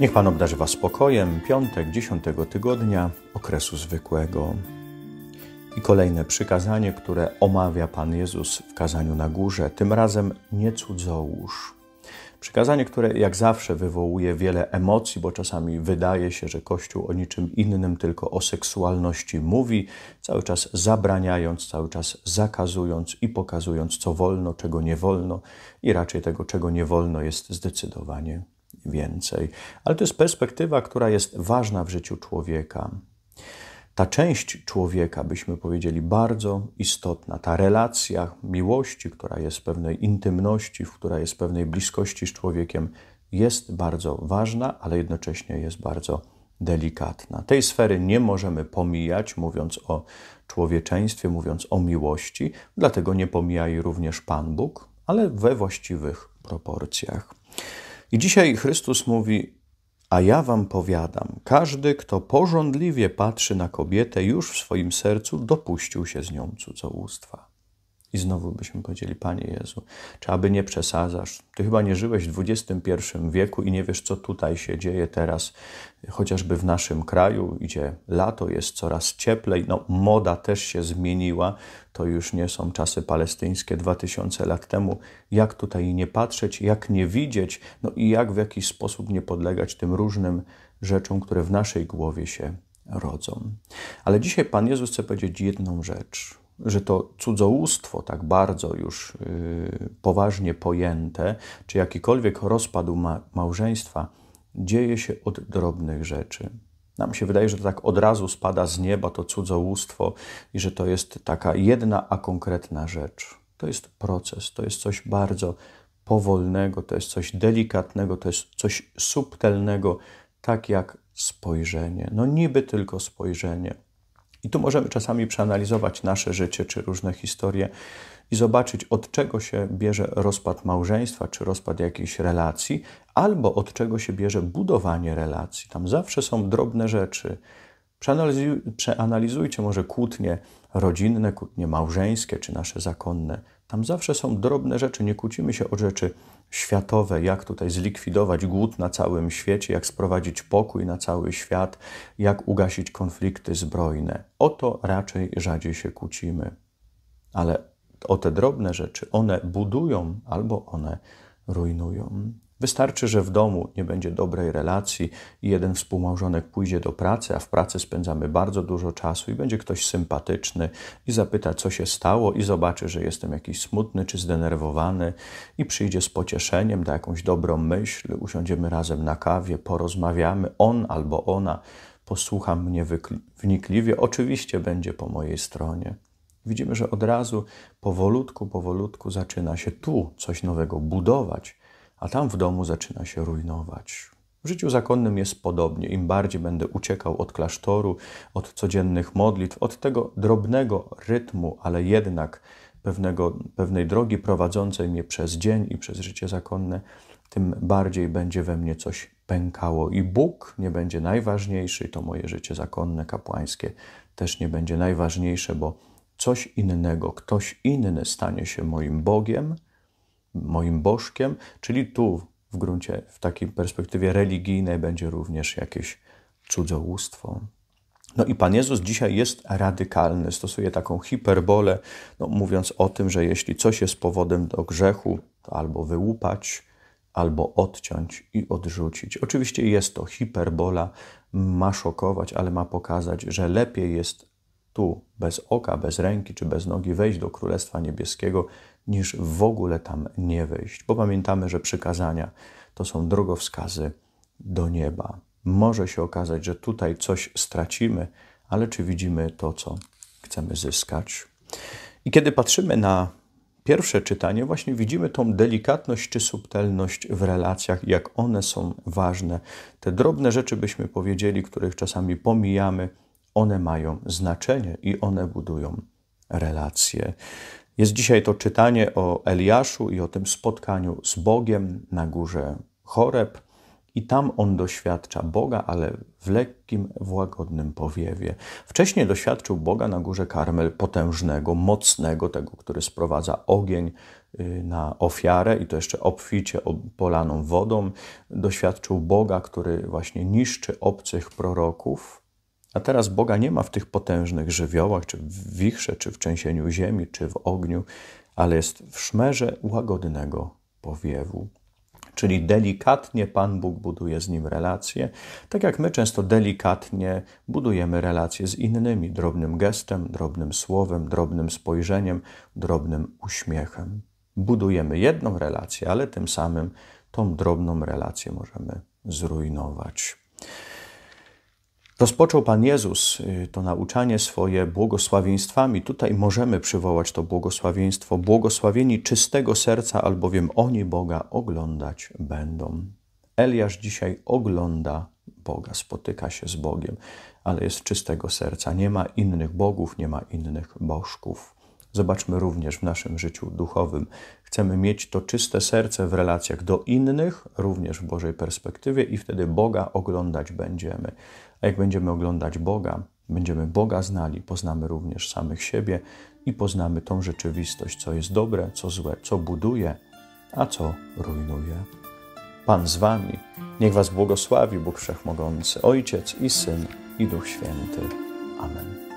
Niech Pan obdarzy Was spokojem, piątek dziesiątego tygodnia okresu zwykłego. I kolejne przykazanie, które omawia Pan Jezus w kazaniu na górze, tym razem nie cudzołóż. Przykazanie, które jak zawsze wywołuje wiele emocji, bo czasami wydaje się, że Kościół o niczym innym, tylko o seksualności mówi, cały czas zabraniając, cały czas zakazując i pokazując, co wolno, czego nie wolno, i raczej tego, czego nie wolno, jest zdecydowanie więcej. Ale to jest perspektywa, która jest ważna w życiu człowieka. Ta część człowieka, byśmy powiedzieli, bardzo istotna, ta relacja miłości, która jest pewnej intymności, w która jest pewnej bliskości z człowiekiem, jest bardzo ważna, ale jednocześnie jest bardzo delikatna. Tej sfery nie możemy pomijać, mówiąc o człowieczeństwie, mówiąc o miłości, dlatego nie pomija jej również Pan Bóg, ale we właściwych proporcjach. I dzisiaj Chrystus mówi: A ja wam powiadam, każdy, kto porządliwie patrzy na kobietę, już w swoim sercu dopuścił się z nią cudzołóstwa. I znowu byśmy powiedzieli, Panie Jezu, czy aby nie przesadzasz? Ty chyba nie żyłeś w XXI wieku i nie wiesz, co tutaj się dzieje teraz, chociażby w naszym kraju, gdzie lato jest coraz cieplej, no moda też się zmieniła, to już nie są czasy palestyńskie 2000 lat temu. Jak tutaj nie patrzeć, jak nie widzieć, no i jak w jakiś sposób nie podlegać tym różnym rzeczom, które w naszej głowie się rodzą. Ale dzisiaj Pan Jezus chce powiedzieć jedną rzecz – że to cudzołóstwo tak bardzo już yy, poważnie pojęte, czy jakikolwiek rozpad ma małżeństwa, dzieje się od drobnych rzeczy. Nam się wydaje, że to tak od razu spada z nieba to cudzołóstwo i że to jest taka jedna, a konkretna rzecz. To jest proces, to jest coś bardzo powolnego, to jest coś delikatnego, to jest coś subtelnego, tak jak spojrzenie. No niby tylko spojrzenie. I tu możemy czasami przeanalizować nasze życie czy różne historie i zobaczyć, od czego się bierze rozpad małżeństwa czy rozpad jakiejś relacji, albo od czego się bierze budowanie relacji. Tam zawsze są drobne rzeczy, przeanalizujcie może kłótnie rodzinne, kłótnie małżeńskie czy nasze zakonne. Tam zawsze są drobne rzeczy, nie kłócimy się o rzeczy światowe, jak tutaj zlikwidować głód na całym świecie, jak sprowadzić pokój na cały świat, jak ugasić konflikty zbrojne. O to raczej rzadziej się kłócimy. Ale o te drobne rzeczy, one budują albo one rujnują. Wystarczy, że w domu nie będzie dobrej relacji i jeden współmałżonek pójdzie do pracy, a w pracy spędzamy bardzo dużo czasu i będzie ktoś sympatyczny i zapyta, co się stało, i zobaczy, że jestem jakiś smutny czy zdenerwowany, i przyjdzie z pocieszeniem, da jakąś dobrą myśl, usiądziemy razem na kawie, porozmawiamy, on albo ona posłucha mnie wnikliwie, oczywiście będzie po mojej stronie. Widzimy, że od razu powolutku, powolutku zaczyna się tu coś nowego budować a tam w domu zaczyna się rujnować. W życiu zakonnym jest podobnie. Im bardziej będę uciekał od klasztoru, od codziennych modlitw, od tego drobnego rytmu, ale jednak pewnego, pewnej drogi prowadzącej mnie przez dzień i przez życie zakonne, tym bardziej będzie we mnie coś pękało. I Bóg nie będzie najważniejszy, to moje życie zakonne, kapłańskie też nie będzie najważniejsze, bo coś innego, ktoś inny stanie się moim Bogiem moim bożkiem, czyli tu w gruncie, w takiej perspektywie religijnej będzie również jakieś cudzołóstwo. No i Pan Jezus dzisiaj jest radykalny, stosuje taką hiperbolę, no, mówiąc o tym, że jeśli coś jest powodem do grzechu, to albo wyłupać, albo odciąć i odrzucić. Oczywiście jest to hiperbola, ma szokować, ale ma pokazać, że lepiej jest tu bez oka, bez ręki czy bez nogi wejść do Królestwa Niebieskiego, niż w ogóle tam nie wejść, bo pamiętamy, że przykazania to są drogowskazy do nieba. Może się okazać, że tutaj coś stracimy, ale czy widzimy to, co chcemy zyskać? I kiedy patrzymy na pierwsze czytanie, właśnie widzimy tą delikatność czy subtelność w relacjach, jak one są ważne. Te drobne rzeczy byśmy powiedzieli, których czasami pomijamy, one mają znaczenie i one budują relacje. Jest dzisiaj to czytanie o Eliaszu i o tym spotkaniu z Bogiem na górze Choreb. I tam on doświadcza Boga, ale w lekkim, w łagodnym powiewie. Wcześniej doświadczył Boga na górze Karmel, potężnego, mocnego, tego, który sprowadza ogień y, na ofiarę i to jeszcze obficie polaną wodą. Doświadczył Boga, który właśnie niszczy obcych proroków, a teraz Boga nie ma w tych potężnych żywiołach, czy w wichrze, czy w trzęsieniu ziemi, czy w ogniu, ale jest w szmerze łagodnego powiewu. Czyli delikatnie Pan Bóg buduje z nim relacje, tak jak my często delikatnie budujemy relacje z innymi, drobnym gestem, drobnym słowem, drobnym spojrzeniem, drobnym uśmiechem. Budujemy jedną relację, ale tym samym tą drobną relację możemy zrujnować. Rozpoczął Pan Jezus y, to nauczanie swoje błogosławieństwami. Tutaj możemy przywołać to błogosławieństwo. Błogosławieni czystego serca, albowiem oni Boga oglądać będą. Eliasz dzisiaj ogląda Boga, spotyka się z Bogiem, ale jest czystego serca. Nie ma innych bogów, nie ma innych bożków. Zobaczmy również w naszym życiu duchowym. Chcemy mieć to czyste serce w relacjach do innych, również w Bożej perspektywie, i wtedy Boga oglądać będziemy jak będziemy oglądać Boga, będziemy Boga znali, poznamy również samych siebie i poznamy tą rzeczywistość, co jest dobre, co złe, co buduje, a co rujnuje. Pan z Wami, niech Was błogosławi Bóg Wszechmogący, Ojciec i Syn i Duch Święty. Amen.